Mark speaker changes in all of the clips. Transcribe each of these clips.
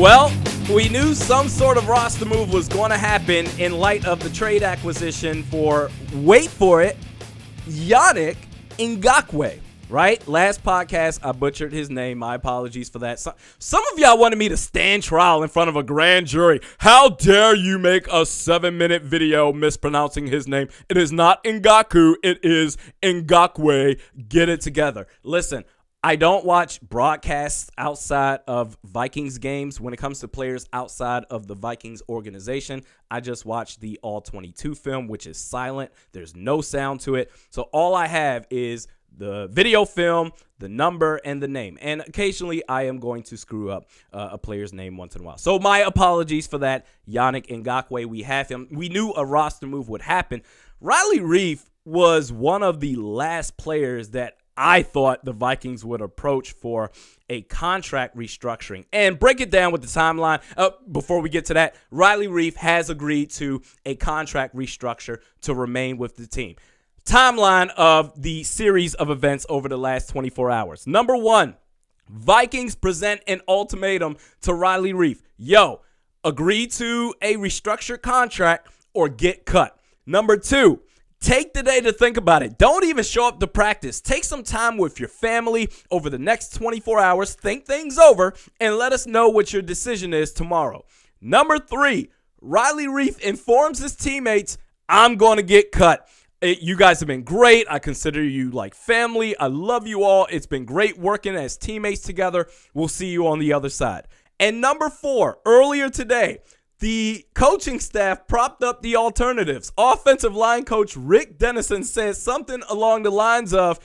Speaker 1: Well, we knew some sort of roster move was going to happen in light of the trade acquisition for, wait for it, Yannick Ngakwe, right? Last podcast, I butchered his name. My apologies for that. some of y'all wanted me to stand trial in front of a grand jury. How dare you make a seven minute video mispronouncing his name? It is not Ngaku, it is Ngakwe. Get it together. Listen, I don't watch broadcasts outside of Vikings games when it comes to players outside of the Vikings organization. I just watch the All 22 film, which is silent. There's no sound to it. So all I have is the video film, the number, and the name. And occasionally I am going to screw up uh, a player's name once in a while. So my apologies for that. Yannick Ngakwe, we have him. We knew a roster move would happen. Riley Reef was one of the last players that I thought the Vikings would approach for a contract restructuring. And break it down with the timeline. Uh, before we get to that, Riley Reef has agreed to a contract restructure to remain with the team. Timeline of the series of events over the last 24 hours. Number one, Vikings present an ultimatum to Riley Reef. Yo, agree to a restructured contract or get cut. Number two, Take the day to think about it. Don't even show up to practice. Take some time with your family over the next 24 hours. Think things over and let us know what your decision is tomorrow. Number three, Riley Reef informs his teammates, I'm going to get cut. It, you guys have been great. I consider you like family. I love you all. It's been great working as teammates together. We'll see you on the other side. And number four, earlier today, the coaching staff propped up the alternatives. Offensive line coach Rick Dennison said something along the lines of,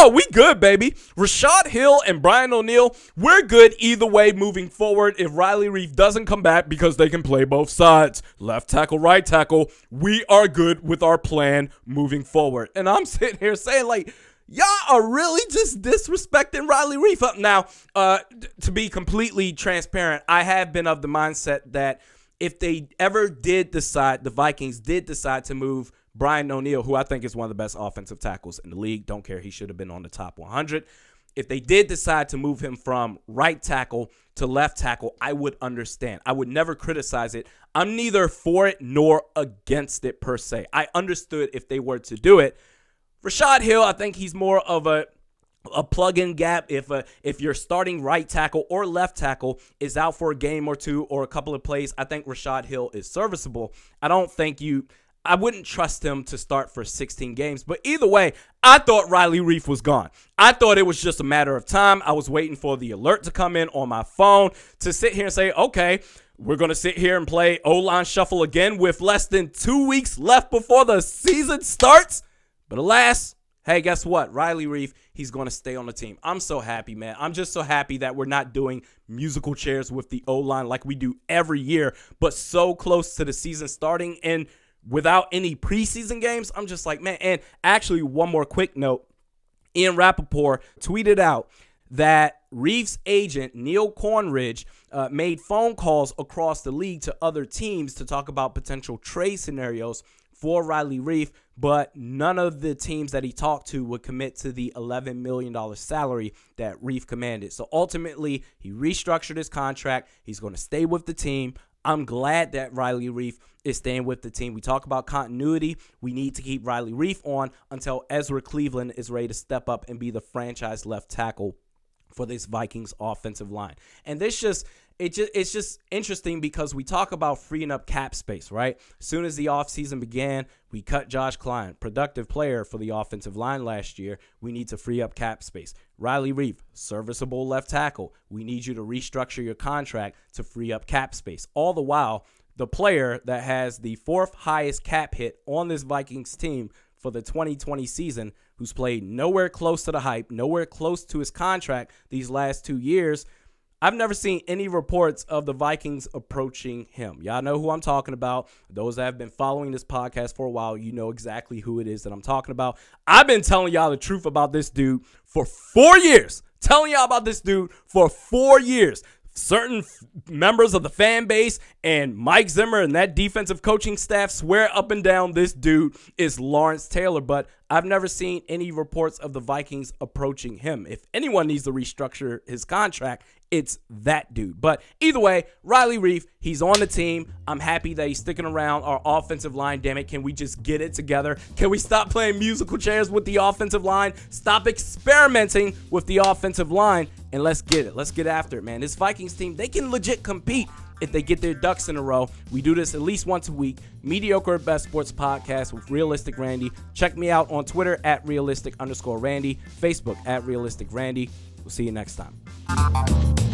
Speaker 1: Oh, we good, baby. Rashad Hill and Brian O'Neill, we're good either way moving forward if Riley Reef doesn't come back because they can play both sides. Left tackle, right tackle. We are good with our plan moving forward. And I'm sitting here saying, like, y'all are really just disrespecting Riley Reef. Now, uh, to be completely transparent, I have been of the mindset that – if they ever did decide, the Vikings did decide to move Brian O'Neill, who I think is one of the best offensive tackles in the league, don't care, he should have been on the top 100. If they did decide to move him from right tackle to left tackle, I would understand. I would never criticize it. I'm neither for it nor against it per se. I understood if they were to do it. Rashad Hill, I think he's more of a a plug-in gap if a, uh, if your starting right tackle or left tackle is out for a game or two or a couple of plays. I think Rashad Hill is serviceable. I don't think you. I wouldn't trust him to start for 16 games. But either way, I thought Riley Reef was gone. I thought it was just a matter of time. I was waiting for the alert to come in on my phone to sit here and say, okay, we're going to sit here and play O line shuffle again with less than two weeks left before the season starts. But alas, hey, guess what? Riley Reef He's going to stay on the team. I'm so happy, man. I'm just so happy that we're not doing musical chairs with the O line like we do every year, but so close to the season starting and without any preseason games. I'm just like, man. And actually, one more quick note Ian Rappaport tweeted out that Reeves' agent, Neil Cornridge, uh, made phone calls across the league to other teams to talk about potential trade scenarios for Riley Reef, but none of the teams that he talked to would commit to the $11 million salary that Reef commanded. So ultimately, he restructured his contract. He's going to stay with the team. I'm glad that Riley Reef is staying with the team. We talk about continuity. We need to keep Riley Reef on until Ezra Cleveland is ready to step up and be the franchise left tackle for this Vikings offensive line. And this just it just it's just interesting because we talk about freeing up cap space, right? Soon as the offseason began, we cut Josh Klein, productive player for the offensive line last year. We need to free up cap space. Riley Reeve, serviceable left tackle. We need you to restructure your contract to free up cap space. All the while, the player that has the fourth highest cap hit on this Vikings team for the 2020 season who's played nowhere close to the hype, nowhere close to his contract these last two years. I've never seen any reports of the Vikings approaching him. Y'all know who I'm talking about. Those that have been following this podcast for a while, you know exactly who it is that I'm talking about. I've been telling y'all the truth about this dude for four years. Telling y'all about this dude for four years certain members of the fan base and Mike Zimmer and that defensive coaching staff swear up and down this dude is Lawrence Taylor, but I've never seen any reports of the Vikings approaching him. If anyone needs to restructure his contract, it's that dude. But either way, Riley Reef, he's on the team. I'm happy that he's sticking around. Our offensive line, damn it, can we just get it together? Can we stop playing musical chairs with the offensive line? Stop experimenting with the offensive line and let's get it. Let's get after it, man. This Vikings team, they can legit compete if they get their ducks in a row. We do this at least once a week. Mediocre Best Sports Podcast with Realistic Randy. Check me out on Twitter at realistic underscore Randy, Facebook at realistic Randy. We'll see you next time.